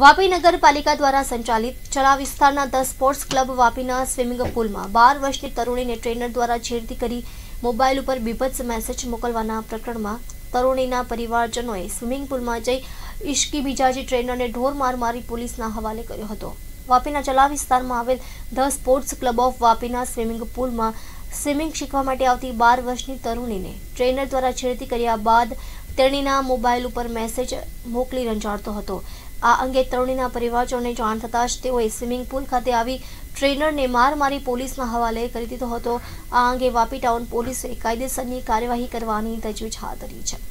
વાપી નગરપાલિકા દ્વારા સંચાલિત ચરા વિસ્તારના ધ સ્પોર્ટ્સ ક્લબ વાપીના સ્વિમિંગ પુલમાં બાર વર્ષની તરુણીને ટ્રેનર દ્વારા છેડતી કરી મોબાઈલ ઉપર બીભત્સ મેસેજ મોકલવાના પ્રકરણમાં તરુણીના પરિવારજનોએ સ્વિમિંગ પુલમાં જઈ ઇશ્કી બીજાજી ટ્રેનરને ઢોર માર મારી પોલીસના હવાલે કર્યો હતો વાપીના ચલા વિસ્તારમાં આવેલ ધ સ્પોર્ટ્સ ક્લબ ઓફ વાપીના સ્વિમિંગ પુલમાં સ્વિમિંગ શીખવા માટે આવતી બાર વર્ષની તરુણીને ટ્રેનર દ્વારા છેડતી કર્યા બાદ તેણીના મોબાઈલ ઉપર મેસેજ મોકલી રંજાડતો હતો આ અંગે તરુણીના પરિવારજનોને જાણ થતાં જ તેઓએ સ્વિમિંગ પુલ ખાતે આવી ટ્રેનરને માર મારી પોલીસના હવાલે કરી દીધો હતો આ અંગે વાપી ટાઉન પોલીસે કાયદેસરની કાર્યવાહી કરવાની તજવીજ હાથ ધરી છે